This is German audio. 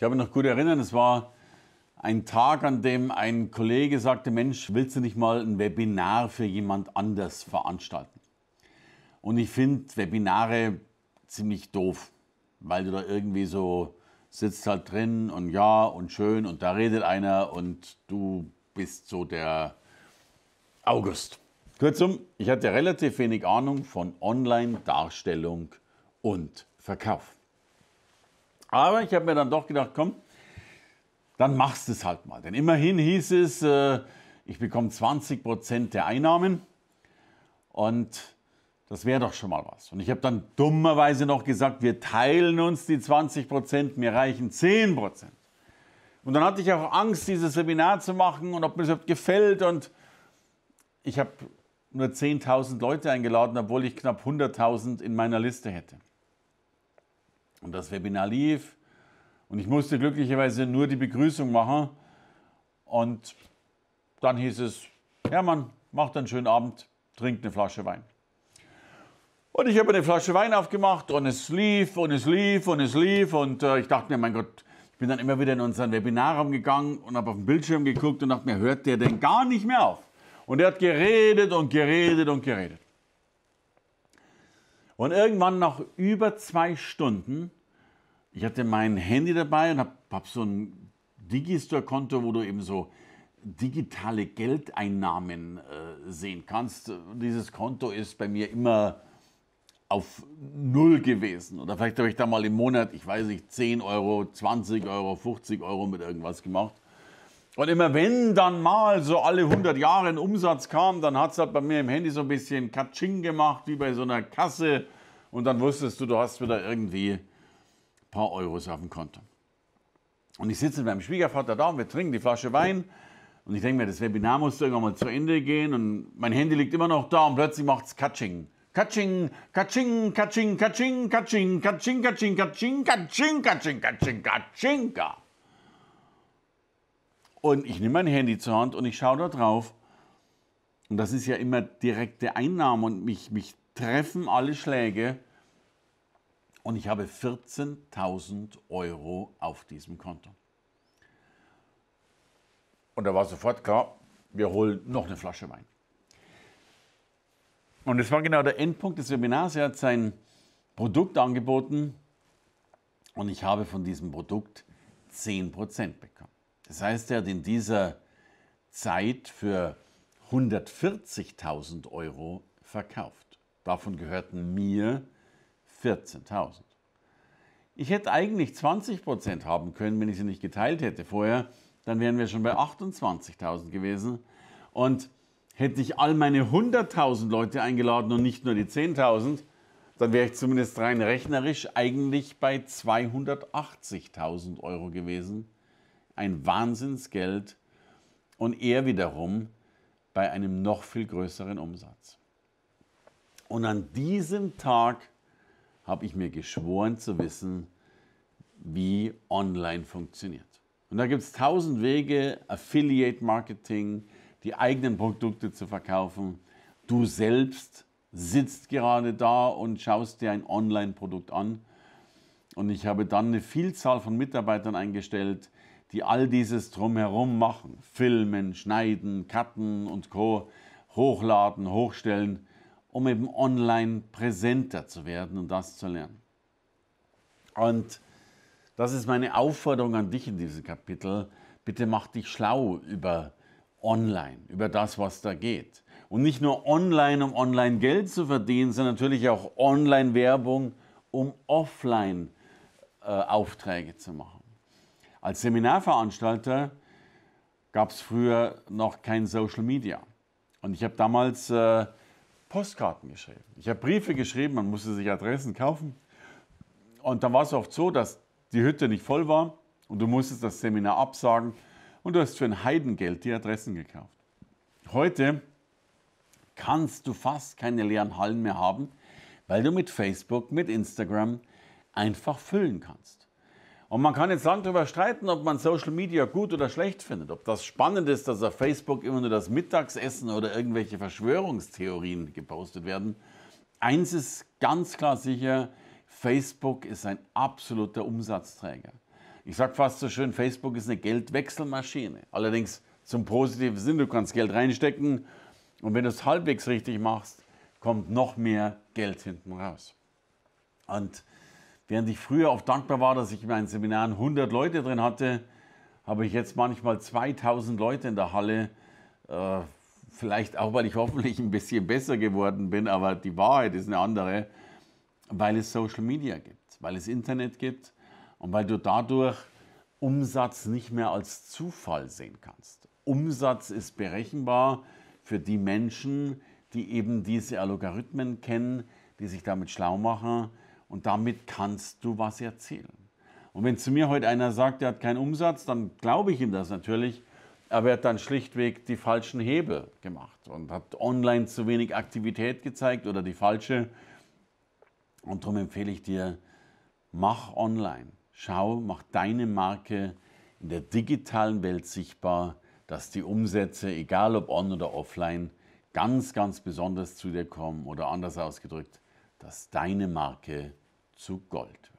Ich habe noch gut erinnern, es war ein Tag, an dem ein Kollege sagte, Mensch, willst du nicht mal ein Webinar für jemand anders veranstalten? Und ich finde Webinare ziemlich doof, weil du da irgendwie so sitzt halt drin und ja und schön und da redet einer und du bist so der August. Kurzum, ich hatte relativ wenig Ahnung von Online-Darstellung und Verkauf. Aber ich habe mir dann doch gedacht, komm, dann machst du es halt mal. Denn immerhin hieß es, äh, ich bekomme 20 Prozent der Einnahmen und das wäre doch schon mal was. Und ich habe dann dummerweise noch gesagt, wir teilen uns die 20 Prozent, mir reichen 10 Prozent. Und dann hatte ich auch Angst, dieses Seminar zu machen und ob mir das gefällt. Und ich habe nur 10.000 Leute eingeladen, obwohl ich knapp 100.000 in meiner Liste hätte. Und das Webinar lief und ich musste glücklicherweise nur die Begrüßung machen. Und dann hieß es, Hermann, macht einen schönen Abend, trinkt eine Flasche Wein. Und ich habe eine Flasche Wein aufgemacht und es lief und es lief und es lief. Und äh, ich dachte mir, mein Gott, ich bin dann immer wieder in unseren Webinarraum gegangen und habe auf den Bildschirm geguckt und dachte mir, hört der denn gar nicht mehr auf? Und er hat geredet und geredet und geredet. Und irgendwann nach über zwei Stunden, ich hatte mein Handy dabei und habe hab so ein Digistore-Konto, wo du eben so digitale Geldeinnahmen äh, sehen kannst. Dieses Konto ist bei mir immer auf Null gewesen. Oder vielleicht habe ich da mal im Monat, ich weiß nicht, 10 Euro, 20 Euro, 50 Euro mit irgendwas gemacht. Und immer wenn dann mal so alle 100 Jahre ein Umsatz kam, dann hat es halt bei mir im Handy so ein bisschen Katsching gemacht, wie bei so einer Kasse. Und dann wusstest du, du hast wieder irgendwie ein paar Euros auf dem Konto. Und ich sitze mit meinem Schwiegervater da und wir trinken die Flasche Wein. Und ich denke mir, das Webinar muss irgendwann mal zu Ende gehen. Und mein Handy liegt immer noch da und plötzlich macht es Katsching. Katsching, Katsching, Katsching, Katsching, Katsching, Katsching, Katsching, Katsching, Katsching, Katsching, Katsching, Katsching, Katsching, Katsching. Und ich nehme mein Handy zur Hand und ich schaue da drauf. Und das ist ja immer direkte Einnahme und mich, mich treffen alle Schläge. Und ich habe 14.000 Euro auf diesem Konto. Und da war sofort klar, wir holen noch eine Flasche Wein. Und das war genau der Endpunkt des Webinars. Er hat sein Produkt angeboten und ich habe von diesem Produkt 10% bekommen. Das heißt, er hat in dieser Zeit für 140.000 Euro verkauft. Davon gehörten mir 14.000. Ich hätte eigentlich 20% haben können, wenn ich sie nicht geteilt hätte vorher. Dann wären wir schon bei 28.000 gewesen. Und hätte ich all meine 100.000 Leute eingeladen und nicht nur die 10.000, dann wäre ich zumindest rein rechnerisch eigentlich bei 280.000 Euro gewesen ein Wahnsinnsgeld und er wiederum bei einem noch viel größeren Umsatz. Und an diesem Tag habe ich mir geschworen zu wissen, wie online funktioniert. Und da gibt es tausend Wege, Affiliate Marketing, die eigenen Produkte zu verkaufen. Du selbst sitzt gerade da und schaust dir ein Online-Produkt an. Und ich habe dann eine Vielzahl von Mitarbeitern eingestellt, die all dieses drumherum machen, filmen, schneiden, cutten und co, hochladen, hochstellen, um eben online präsenter zu werden und das zu lernen. Und das ist meine Aufforderung an dich in diesem Kapitel. Bitte mach dich schlau über online, über das, was da geht. Und nicht nur online, um online Geld zu verdienen, sondern natürlich auch Online-Werbung, um offline äh, Aufträge zu machen. Als Seminarveranstalter gab es früher noch kein Social Media. Und ich habe damals äh, Postkarten geschrieben. Ich habe Briefe geschrieben, man musste sich Adressen kaufen. Und dann war es oft so, dass die Hütte nicht voll war und du musstest das Seminar absagen und du hast für ein Heidengeld die Adressen gekauft. Heute kannst du fast keine leeren Hallen mehr haben, weil du mit Facebook, mit Instagram einfach füllen kannst. Und man kann jetzt lang darüber streiten, ob man Social Media gut oder schlecht findet, ob das spannend ist, dass auf Facebook immer nur das Mittagsessen oder irgendwelche Verschwörungstheorien gepostet werden. Eins ist ganz klar sicher, Facebook ist ein absoluter Umsatzträger. Ich sage fast so schön, Facebook ist eine Geldwechselmaschine. Allerdings zum positiven Sinn, du kannst Geld reinstecken und wenn du es halbwegs richtig machst, kommt noch mehr Geld hinten raus. Und Während ich früher oft dankbar war, dass ich in meinen Seminaren 100 Leute drin hatte, habe ich jetzt manchmal 2000 Leute in der Halle. Äh, vielleicht auch, weil ich hoffentlich ein bisschen besser geworden bin, aber die Wahrheit ist eine andere, weil es Social Media gibt, weil es Internet gibt und weil du dadurch Umsatz nicht mehr als Zufall sehen kannst. Umsatz ist berechenbar für die Menschen, die eben diese Algorithmen kennen, die sich damit schlau machen, und damit kannst du was erzählen. Und wenn zu mir heute einer sagt, er hat keinen Umsatz, dann glaube ich ihm das natürlich. Aber er hat dann schlichtweg die falschen Hebel gemacht und hat online zu wenig Aktivität gezeigt oder die falsche. Und darum empfehle ich dir, mach online. Schau, mach deine Marke in der digitalen Welt sichtbar, dass die Umsätze, egal ob on oder offline, ganz, ganz besonders zu dir kommen oder anders ausgedrückt, dass deine Marke zu Gold